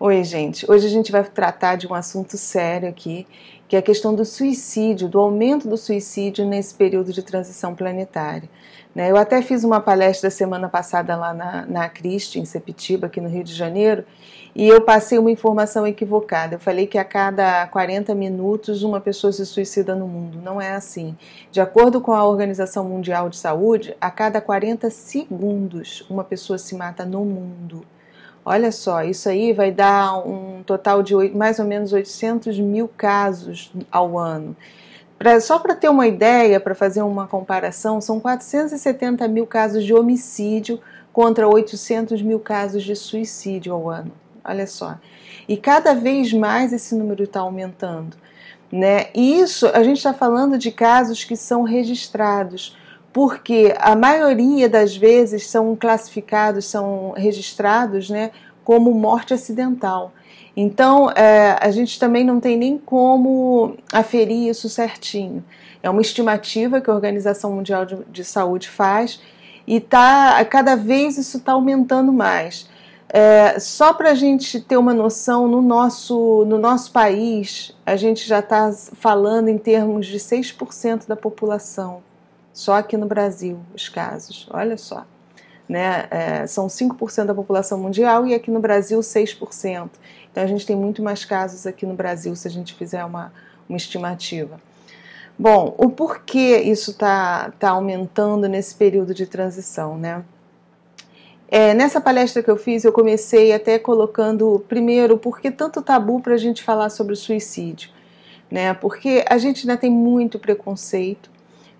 Oi, gente. Hoje a gente vai tratar de um assunto sério aqui, que é a questão do suicídio, do aumento do suicídio nesse período de transição planetária. Né? Eu até fiz uma palestra semana passada lá na, na Cristi, em Sepitiba, aqui no Rio de Janeiro, e eu passei uma informação equivocada. Eu falei que a cada 40 minutos uma pessoa se suicida no mundo. Não é assim. De acordo com a Organização Mundial de Saúde, a cada 40 segundos uma pessoa se mata no mundo. Olha só, isso aí vai dar um total de mais ou menos 800 mil casos ao ano. Pra, só para ter uma ideia, para fazer uma comparação, são 470 mil casos de homicídio contra 800 mil casos de suicídio ao ano. Olha só. E cada vez mais esse número está aumentando. Né? E isso, a gente está falando de casos que são registrados porque a maioria das vezes são classificados, são registrados né, como morte acidental. Então, é, a gente também não tem nem como aferir isso certinho. É uma estimativa que a Organização Mundial de, de Saúde faz e tá, cada vez isso está aumentando mais. É, só para a gente ter uma noção, no nosso, no nosso país, a gente já está falando em termos de 6% da população. Só aqui no Brasil os casos, olha só. Né? É, são 5% da população mundial e aqui no Brasil 6%. Então a gente tem muito mais casos aqui no Brasil se a gente fizer uma, uma estimativa. Bom, o porquê isso está tá aumentando nesse período de transição, né? É, nessa palestra que eu fiz, eu comecei até colocando primeiro por que tanto tabu para a gente falar sobre suicídio, né? Porque a gente ainda tem muito preconceito,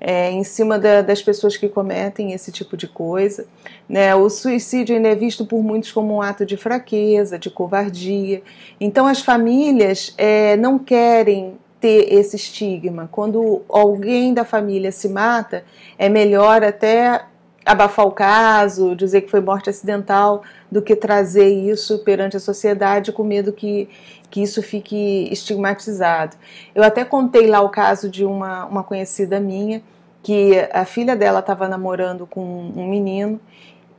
é, em cima da, das pessoas que cometem esse tipo de coisa. Né? O suicídio é visto por muitos como um ato de fraqueza, de covardia. Então as famílias é, não querem ter esse estigma. Quando alguém da família se mata, é melhor até abafar o caso, dizer que foi morte acidental, do que trazer isso perante a sociedade com medo que, que isso fique estigmatizado. Eu até contei lá o caso de uma, uma conhecida minha, que a filha dela estava namorando com um menino,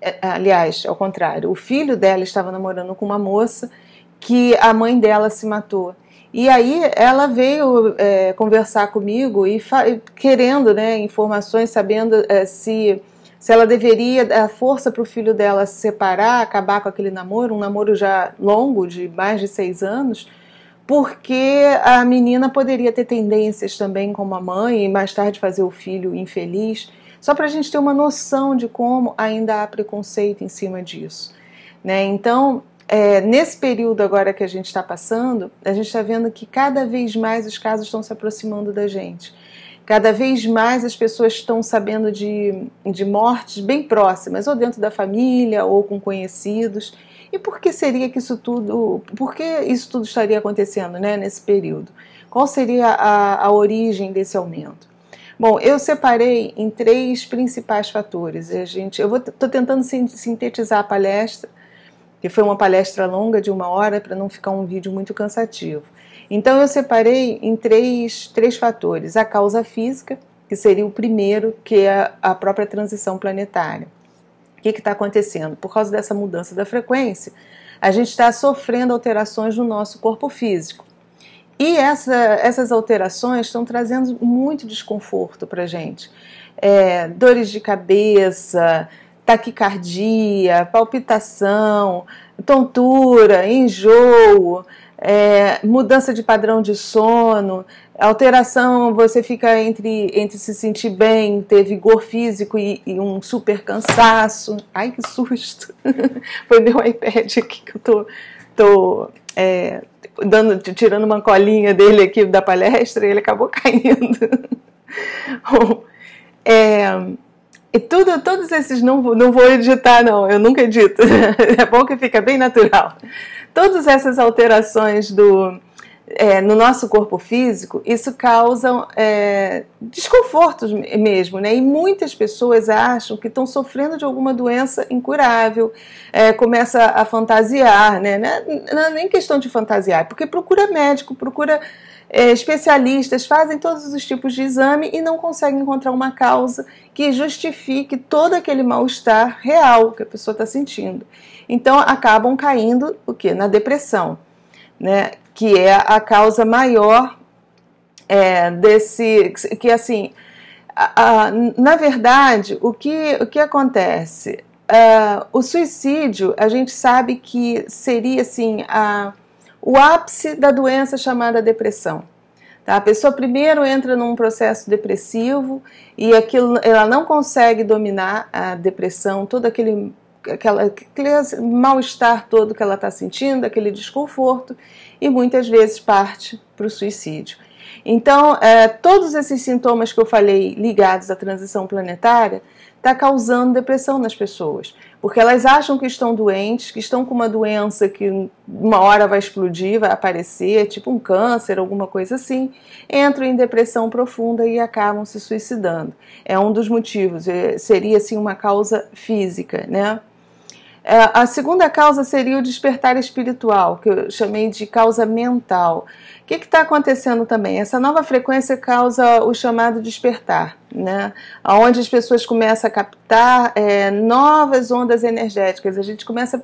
é, aliás, ao contrário, o filho dela estava namorando com uma moça que a mãe dela se matou. E aí ela veio é, conversar comigo e querendo né, informações, sabendo é, se se ela deveria dar força para o filho dela se separar, acabar com aquele namoro, um namoro já longo, de mais de seis anos, porque a menina poderia ter tendências também como a mãe e mais tarde fazer o filho infeliz, só para a gente ter uma noção de como ainda há preconceito em cima disso. Né? Então, é, nesse período agora que a gente está passando, a gente está vendo que cada vez mais os casos estão se aproximando da gente. Cada vez mais as pessoas estão sabendo de, de mortes bem próximas, ou dentro da família, ou com conhecidos. E por que seria que isso tudo, por que isso tudo estaria acontecendo né, nesse período? Qual seria a, a origem desse aumento? Bom, eu separei em três principais fatores. A gente, eu estou tentando sintetizar a palestra, que foi uma palestra longa de uma hora para não ficar um vídeo muito cansativo. Então eu separei em três, três fatores: a causa física, que seria o primeiro, que é a própria transição planetária. O que está acontecendo? Por causa dessa mudança da frequência, a gente está sofrendo alterações no nosso corpo físico. E essa, essas alterações estão trazendo muito desconforto para a gente. É, dores de cabeça, taquicardia, palpitação, tontura, enjoo, é, mudança de padrão de sono, alteração, você fica entre, entre se sentir bem, ter vigor físico e, e um super cansaço. Ai, que susto! Foi meu iPad aqui que eu tô, tô é, dando, tirando uma colinha dele aqui da palestra e ele acabou caindo. Bom, é, e tudo, todos esses não, não vou editar, não, eu nunca edito. É bom que fica bem natural. Todas essas alterações do, é, no nosso corpo físico, isso causa é, desconfortos mesmo, né? E muitas pessoas acham que estão sofrendo de alguma doença incurável, é, começa a fantasiar, né? Não é, é nem questão de fantasiar, é porque procura médico, procura é, especialistas, fazem todos os tipos de exame e não conseguem encontrar uma causa que justifique todo aquele mal-estar real que a pessoa está sentindo. Então acabam caindo o quê? na depressão. Né? que é a causa maior é, desse. que assim. A, a, na verdade, o que, o que acontece? Uh, o suicídio, a gente sabe que seria assim a, o ápice da doença chamada depressão. Tá? A pessoa primeiro entra num processo depressivo e aquilo, ela não consegue dominar a depressão, todo aquele aquela, aquele mal-estar todo que ela está sentindo, aquele desconforto, e muitas vezes parte para o suicídio. Então, é, todos esses sintomas que eu falei ligados à transição planetária está causando depressão nas pessoas, porque elas acham que estão doentes, que estão com uma doença que uma hora vai explodir, vai aparecer, tipo um câncer, alguma coisa assim, entram em depressão profunda e acabam se suicidando. É um dos motivos, é, seria assim uma causa física, né? É, a segunda causa seria o despertar espiritual, que eu chamei de causa mental. O que está acontecendo também? Essa nova frequência causa o chamado despertar, né? Onde as pessoas começam a captar é, novas ondas energéticas, a gente começa a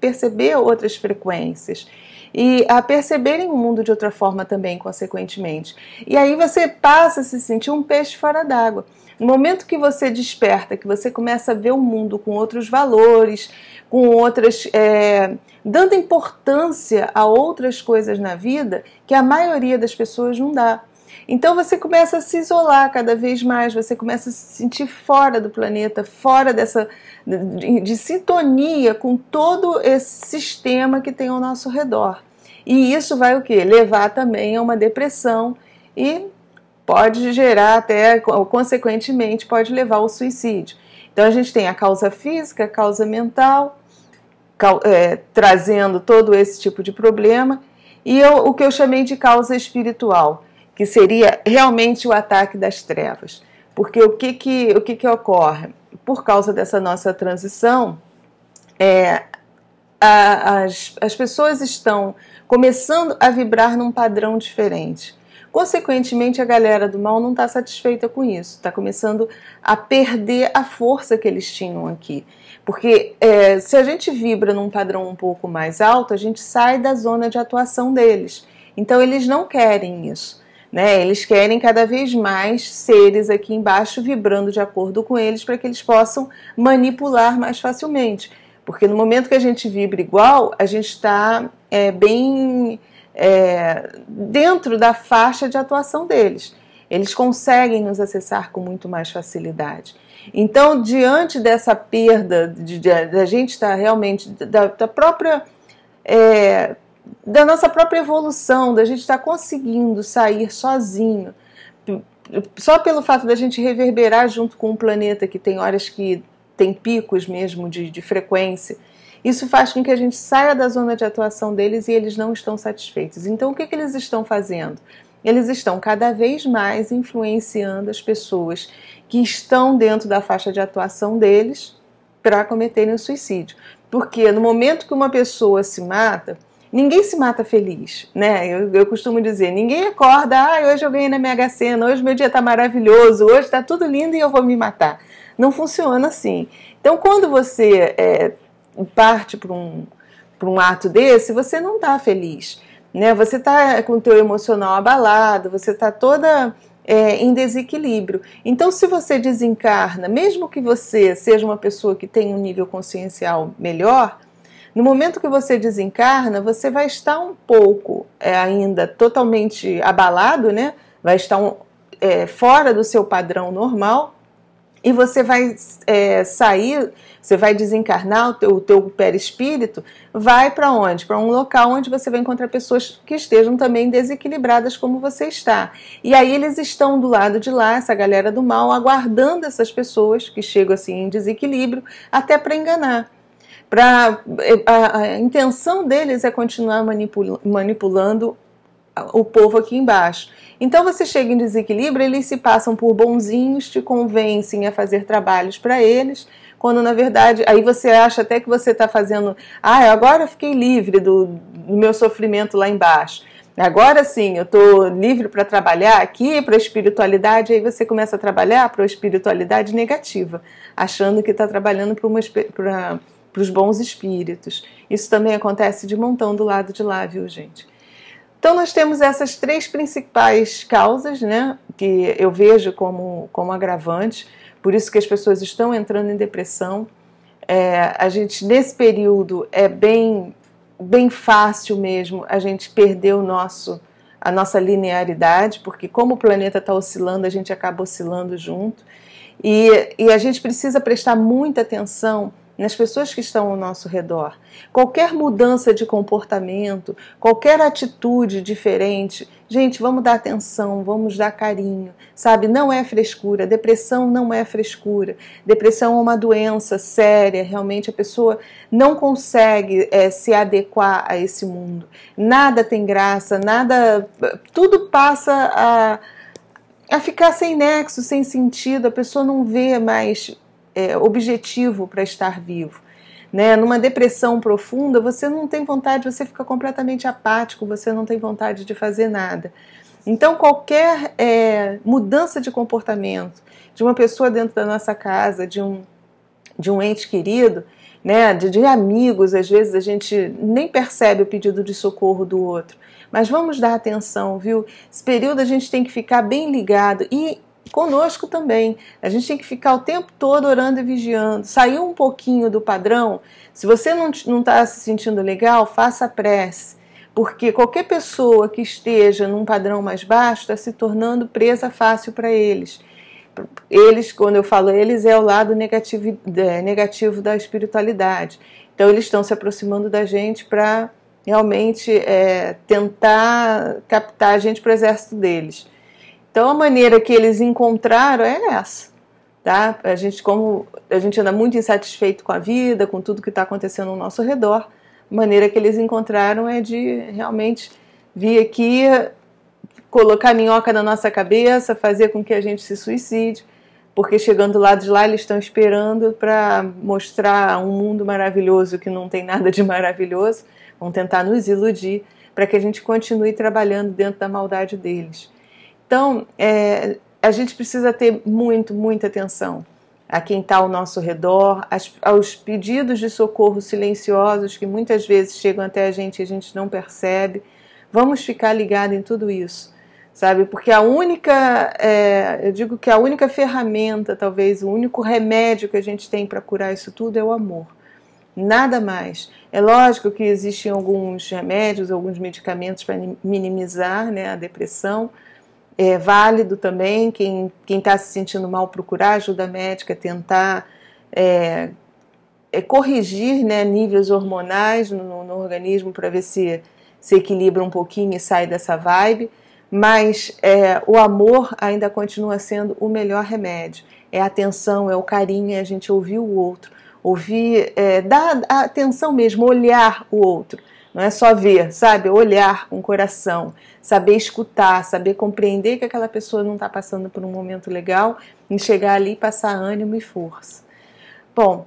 perceber outras frequências e a perceberem o mundo de outra forma também, consequentemente. E aí você passa a se sentir um peixe fora d'água. No momento que você desperta, que você começa a ver o mundo com outros valores, com outras. É, dando importância a outras coisas na vida que a maioria das pessoas não dá. Então você começa a se isolar cada vez mais, você começa a se sentir fora do planeta, fora dessa de, de, sintonia com todo esse sistema que tem ao nosso redor. E isso vai o que? Levar também a uma depressão e pode gerar até, consequentemente, pode levar ao suicídio. Então a gente tem a causa física, a causa mental, é, trazendo todo esse tipo de problema, e eu, o que eu chamei de causa espiritual, que seria realmente o ataque das trevas. Porque o que, que, o que, que ocorre? Por causa dessa nossa transição, é, a, as, as pessoas estão começando a vibrar num padrão diferente. Consequentemente, a galera do mal não está satisfeita com isso, está começando a perder a força que eles tinham aqui. Porque é, se a gente vibra num padrão um pouco mais alto, a gente sai da zona de atuação deles. Então, eles não querem isso. Né? Eles querem cada vez mais seres aqui embaixo vibrando de acordo com eles para que eles possam manipular mais facilmente. Porque no momento que a gente vibra igual, a gente está é, bem é, dentro da faixa de atuação deles. Eles conseguem nos acessar com muito mais facilidade. Então, diante dessa perda de, de, de a gente estar tá realmente da, da própria é, da nossa própria evolução, da gente estar tá conseguindo sair sozinho, só pelo fato da gente reverberar junto com um planeta que tem horas que tem picos mesmo de, de frequência isso faz com que a gente saia da zona de atuação deles e eles não estão satisfeitos. Então, o que, que eles estão fazendo? Eles estão cada vez mais influenciando as pessoas que estão dentro da faixa de atuação deles para cometerem o suicídio. Porque no momento que uma pessoa se mata, ninguém se mata feliz, né? Eu, eu, costumo dizer, ninguém acorda, ah, hoje eu ganhei na Mega cena, hoje meu dia tá maravilhoso, hoje tá tudo lindo e eu vou me matar. Não funciona assim. Então, quando você é, parte para um, para um ato desse, você não está feliz. Né? Você está eh, com o teu emocional abalado, você está toda é, em desequilíbrio. Então, se você desencarna, mesmo que você seja uma pessoa que tem um nível consciencial melhor, no momento que você desencarna, você vai estar um pouco é, ainda totalmente abalado, né? Vai estar um, é, fora do seu padrão normal, e você vai é, sair, você vai desencarnar, o teu, o teu perispírito vai para onde? Para um local onde você vai encontrar pessoas que estejam também desequilibradas como você está. E aí eles estão do lado de lá, essa galera do mal, aguardando essas pessoas que chegam assim em desequilíbrio, até para enganar. Pra, é, a, a, intenção deles é continuar manipula, manipulando o povo aqui embaixo. Então você chega em desequilíbrio, eles se passam por bonzinhos, te convencem a fazer trabalhos para eles, quando na verdade aí você acha até que você está fazendo, ah, agora eu fiquei livre do, do meu sofrimento lá embaixo. Agora sim, eu estou livre para trabalhar aqui, para a espiritualidade, aí você começa a trabalhar para a espiritualidade negativa, achando que está trabalhando para os bons espíritos. Isso também acontece de montão do lado de lá, viu, gente? Então, nós temos essas três principais causas né, que eu vejo como, como agravantes, por isso que as pessoas estão entrando em depressão. É, a gente, nesse período, é bem, bem fácil mesmo a gente perder o nosso, a nossa linearidade, porque como o planeta está oscilando, a gente acaba oscilando junto. E, e a gente precisa prestar muita atenção nas pessoas que estão ao nosso redor. Qualquer mudança de comportamento, qualquer atitude diferente, gente, vamos dar atenção, vamos dar carinho, sabe? Não é frescura, depressão não é frescura. Depressão é uma doença séria, realmente a pessoa não consegue é, se adequar a esse mundo. Nada tem graça, nada. Tudo passa a a ficar sem nexo, sem sentido, a pessoa não vê mais é, objetivo para estar vivo. Né? Numa depressão profunda, você não tem vontade, você fica completamente apático, você não tem vontade de fazer nada. Então, qualquer é, mudança de comportamento de uma pessoa dentro da nossa casa, de um, de um ente querido, né, de, de, amigos, às vezes a gente nem percebe o pedido de socorro do outro. Mas vamos dar atenção, viu? Esse período a gente tem que ficar bem ligado e conosco também. A gente tem que ficar o tempo todo orando e vigiando. Saiu um pouquinho do padrão. Se você não está se sentindo legal, faça a prece. Porque qualquer pessoa que esteja num padrão mais baixo está se tornando presa fácil para eles. Eles, quando eu falo eles, é o lado negativo, é, negativo da espiritualidade. Então, eles estão se aproximando da gente para realmente é, tentar captar a gente para o exército deles. Então a maneira que eles encontraram é essa. Tá? A gente como a gente anda muito insatisfeito com a vida, com tudo que está acontecendo ao nosso redor, a maneira que eles encontraram é de realmente vir aqui colocar minhoca na nossa cabeça, fazer com que a gente se suicide, porque chegando lá de lá eles estão esperando para mostrar um mundo maravilhoso que não tem nada de maravilhoso, vão tentar nos iludir para que a gente continue trabalhando dentro da maldade deles. Então, é, a gente precisa ter muito, muita atenção a quem está ao nosso redor, as, aos pedidos de socorro silenciosos que muitas vezes chegam até a gente e a gente não percebe. Vamos ficar ligado em tudo isso, sabe? Porque a única, é, eu digo que a única ferramenta, talvez o único remédio que a gente tem para curar isso tudo é o amor. Nada mais. É lógico que existem alguns remédios, alguns medicamentos para minimizar né, a depressão, é válido também quem está se sentindo mal procurar ajuda médica, tentar é, é corrigir né, níveis hormonais no, no organismo para ver se se equilibra um pouquinho e sai dessa vibe. Mas é, o amor ainda continua sendo o melhor remédio. É a atenção, é o carinho, é a gente ouvir o outro, ouvir, é, dar atenção mesmo, olhar o outro. Não é só ver, sabe? Olhar com o coração, saber escutar, saber compreender que aquela pessoa não está passando por um momento legal, e chegar ali e passar ânimo e força. Bom,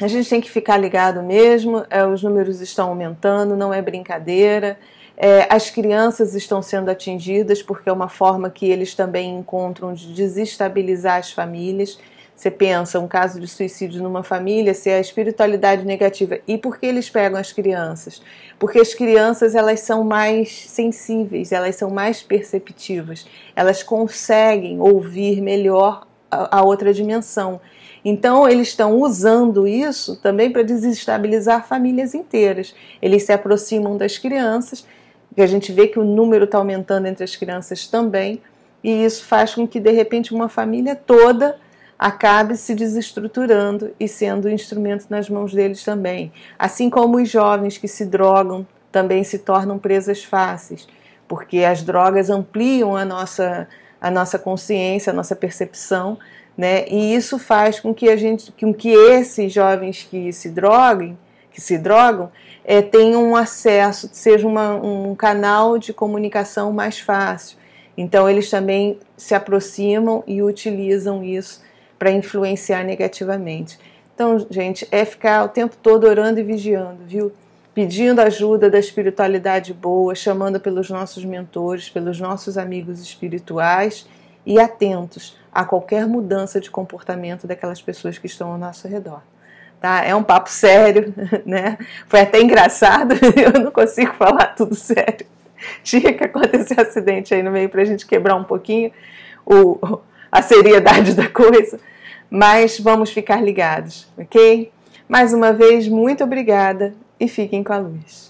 a gente tem que ficar ligado mesmo, é, os números estão aumentando, não é brincadeira. É, as crianças estão sendo atingidas porque é uma forma que eles também encontram de desestabilizar as famílias. Você pensa um caso de suicídio numa família, se é a espiritualidade negativa. E por que eles pegam as crianças? Porque as crianças elas são mais sensíveis, elas são mais perceptivas, elas conseguem ouvir melhor a, a outra dimensão. Então, eles estão usando isso também para desestabilizar famílias inteiras. Eles se aproximam das crianças, que a gente vê que o número está aumentando entre as crianças também, e isso faz com que, de repente, uma família toda acabe se desestruturando e sendo um instrumento nas mãos deles também. Assim como os jovens que se drogam também se tornam presas fáceis, porque as drogas ampliam a nossa, a nossa consciência, a nossa percepção, né? e isso faz com que, a gente, com que esses jovens que se droguem, que se drogam, é, tenham um acesso, seja uma, um canal de comunicação mais fácil. Então, eles também se aproximam e utilizam isso para influenciar negativamente. Então, gente, é ficar o tempo todo orando e vigiando, viu? Pedindo ajuda da espiritualidade boa, chamando pelos nossos mentores, pelos nossos amigos espirituais e atentos a qualquer mudança de comportamento daquelas pessoas que estão ao nosso redor. Tá? É um papo sério, né? Foi até engraçado, eu não consigo falar tudo sério. Tinha que acontecer um acidente aí no meio para a gente quebrar um pouquinho o, a seriedade da coisa mas vamos ficar ligados, ok? Mais uma vez, muito obrigada e fiquem com a luz.